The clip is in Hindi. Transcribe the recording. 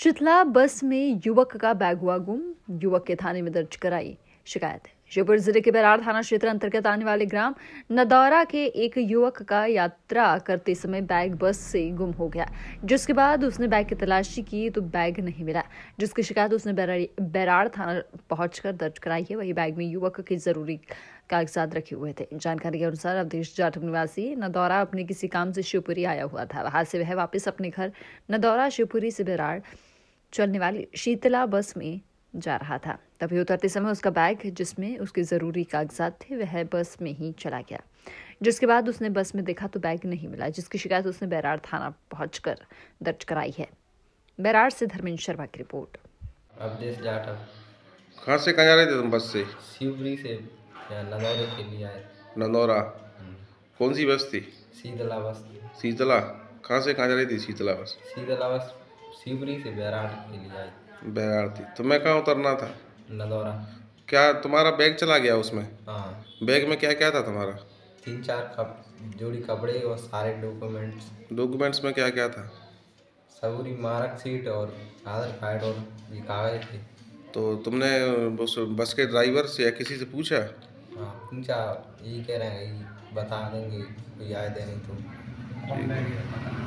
शीतला बस में युवक का बैग हुआ गुम युवक के थाने में दर्ज कराई शिकायत है श्योपुर जिले के बरार थाना क्षेत्र अंतर्गत आने वाले ग्राम नदौरा के एक युवक का यात्रा करते समय बैग बस से गुम हो गया जिसके बाद उसने बैग की तलाशी की तो बैग नहीं मिला जिसकी शिकायत उसने बैरार थाना पहुंचकर दर्ज कराई है वही बैग में युवक के जरूरी कागजात रखे हुए थे जानकारी के अनुसार अवधेश जाटव निवासी नदौरा अपने किसी काम से शिवपुरी आया हुआ था वहां से वह वापस अपने घर नदौरा शिवपुरी से बैराड़ चलने वाली शीतला बस में जा रहा था तभी उतरते समय उसका बैग जिसमें उसके ज़रूरी कागजात थे वह बस में ही चला गया जिसके बाद उसने बस में देखा तो बैग नहीं मिला जिसकी शिकायत उसने बैराड़ थाना पहुंचकर दर्ज कराई है बैराड़ से धर्मेंद्र शर्मा की रिपोर्ट कहाँ से कहाँ जा रहे थे तुम बस से शिवरी से नंदौरा के लिए आए नंदौरा हम्म। कौन सी बस थी शीतला बस शीतला कहाँ से कहाँ जा रही थी शीतला बस शीतला बस शिवरी से बैराड के लिए आई बैराट थी तो मैं कहाँ उतरना था नदौरा क्या तुम्हारा बैग चला गया उसमें हाँ बैग में क्या क्या था तुम्हारा तीन चार कप जोड़ी कपड़े और सारे डॉक्यूमेंट्स डॉक्यूमेंट्स में क्या क्या था सबूरी मारक सीट और आधार कार्ड और कागज थे तो तुमने उस बस के ड्राइवर से या किसी से पूछा हाँ पूछा यही कह रहे हैं बता देंगे कोई आए देने तो